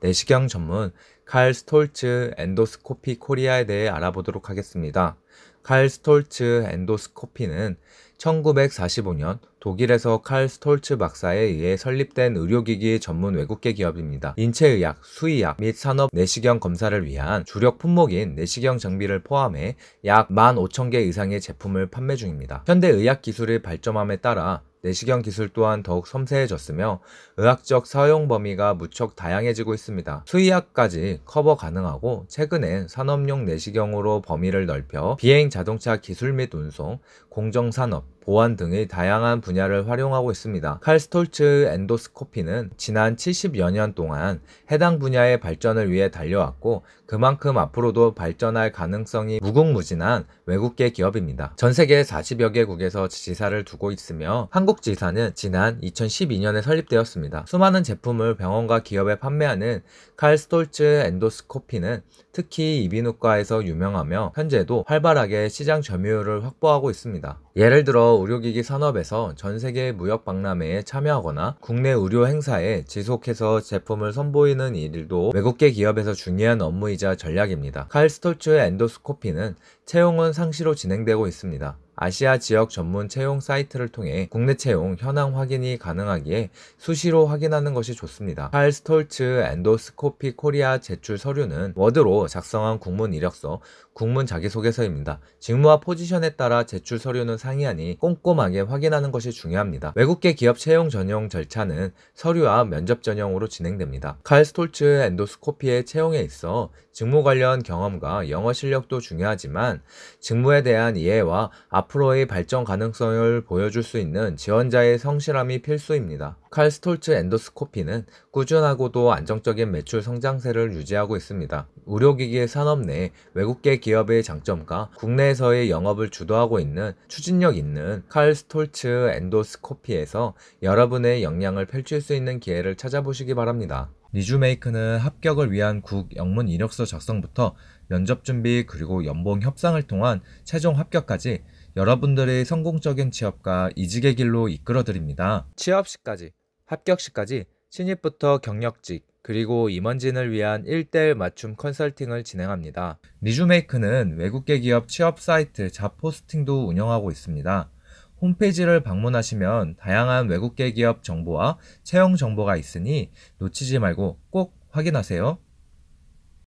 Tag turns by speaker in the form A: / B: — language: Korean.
A: 내시경 전문 칼 스톨츠 엔도스코피 코리아에 대해 알아보도록 하겠습니다. 칼 스톨츠 엔도스코피는 1945년 독일에서 칼 스톨츠 박사에 의해 설립된 의료기기 전문 외국계 기업입니다. 인체의학, 수의학 및 산업 내시경 검사를 위한 주력 품목인 내시경 장비를 포함해 약 15,000개 이상의 제품을 판매 중입니다. 현대 의학 기술의 발전함에 따라 내시경 기술 또한 더욱 섬세해졌으며 의학적 사용 범위가 무척 다양해지고 있습니다. 수의학까지 커버 가능하고 최근엔 산업용 내시경으로 범위를 넓혀 비행 자동차 기술 및 운송, 공정산업, 보안 등의 다양한 분야를 활용하고 있습니다. 칼 스톨츠 엔도스코피는 지난 70여 년 동안 해당 분야의 발전을 위해 달려왔고 그만큼 앞으로도 발전할 가능성이 무궁무진한 외국계 기업입니다. 전 세계 40여 개국에서 지사를 두고 있으며 한국 한국지사는 지난 2012년에 설립되었습니다. 수많은 제품을 병원과 기업에 판매하는 칼 스톨츠 엔도스코피는 특히 이비인후과에서 유명하며 현재도 활발하게 시장 점유율을 확보하고 있습니다. 예를 들어 의료기기 산업에서 전 세계 무역 박람회에 참여하거나 국내 의료 행사에 지속해서 제품을 선보이는 일도 외국계 기업에서 중요한 업무이자 전략입니다. 칼 스톨츠 엔도스코피는 채용은 상시로 진행되고 있습니다. 아시아 지역 전문 채용 사이트를 통해 국내 채용 현황 확인이 가능하기에 수시로 확인하는 것이 좋습니다. 칼 스톨츠 엔도스코피 코리아 제출 서류는 워드로 작성한 국문 이력서, 국문 자기소개서입니다. 직무와 포지션에 따라 제출 서류는 상이하니 꼼꼼하게 확인하는 것이 중요합니다. 외국계 기업 채용 전용 절차는 서류와 면접 전형으로 진행됩니다. 칼 스톨츠 엔도스코피의 채용에 있어 직무 관련 경험과 영어 실력도 중요하지만 직무에 대한 이해와 앞 앞으로의 발전 가능성을 보여줄 수 있는 지원자의 성실함이 필수입니다. 칼 스톨츠 엔도스코피는 꾸준하고도 안정적인 매출 성장세를 유지하고 있습니다. 의료기기 의 산업 내 외국계 기업의 장점과 국내에서의 영업을 주도하고 있는 추진력 있는 칼 스톨츠 엔도스코피에서 여러분의 역량을 펼칠 수 있는 기회를 찾아보시기 바랍니다. 리주메이크는 합격을 위한 국 영문 이력서 작성부터 면접 준비 그리고 연봉 협상을 통한 최종 합격까지 여러분들의 성공적인 취업과 이직의 길로 이끌어드립니다. 취업 시까지, 합격 시까지 신입부터 경력직, 그리고 임원진을 위한 1대1 맞춤 컨설팅을 진행합니다. 리주메이크는 외국계 기업 취업 사이트 잡포스팅도 운영하고 있습니다. 홈페이지를 방문하시면 다양한 외국계 기업 정보와 채용 정보가 있으니 놓치지 말고 꼭 확인하세요.